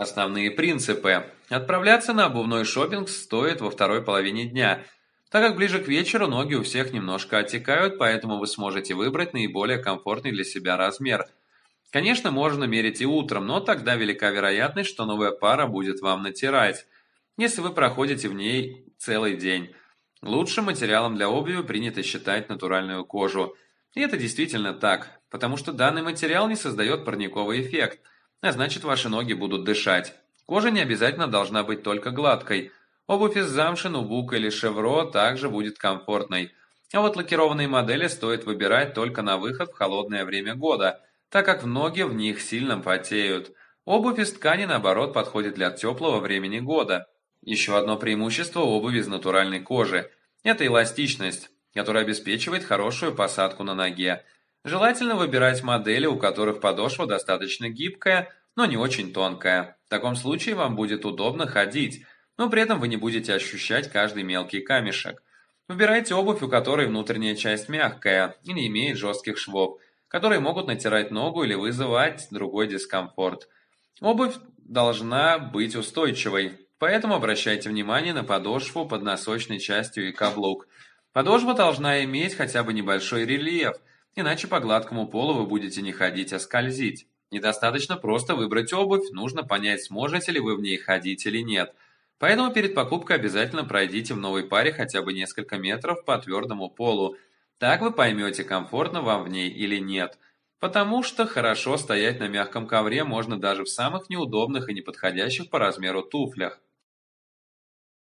Основные принципы. Отправляться на обувной шопинг стоит во второй половине дня, так как ближе к вечеру ноги у всех немножко отекают, поэтому вы сможете выбрать наиболее комфортный для себя размер. Конечно, можно мерить и утром, но тогда велика вероятность, что новая пара будет вам натирать, если вы проходите в ней целый день. Лучшим материалом для обуви принято считать натуральную кожу. И это действительно так, потому что данный материал не создает парниковый эффект – а значит ваши ноги будут дышать. Кожа не обязательно должна быть только гладкой. Обувь из замши, нубук или шевро также будет комфортной. А вот лакированные модели стоит выбирать только на выход в холодное время года, так как ноги в них сильно потеют. Обувь из ткани, наоборот, подходит для теплого времени года. Еще одно преимущество обуви из натуральной кожи – это эластичность, которая обеспечивает хорошую посадку на ноге – Желательно выбирать модели, у которых подошва достаточно гибкая, но не очень тонкая. В таком случае вам будет удобно ходить, но при этом вы не будете ощущать каждый мелкий камешек. Выбирайте обувь, у которой внутренняя часть мягкая и не имеет жестких швов, которые могут натирать ногу или вызывать другой дискомфорт. Обувь должна быть устойчивой, поэтому обращайте внимание на подошву под носочной частью и каблук. Подошва должна иметь хотя бы небольшой рельеф – Иначе по гладкому полу вы будете не ходить, а скользить. Недостаточно просто выбрать обувь, нужно понять, сможете ли вы в ней ходить или нет. Поэтому перед покупкой обязательно пройдите в новой паре хотя бы несколько метров по твердому полу. Так вы поймете, комфортно вам в ней или нет. Потому что хорошо стоять на мягком ковре можно даже в самых неудобных и неподходящих по размеру туфлях.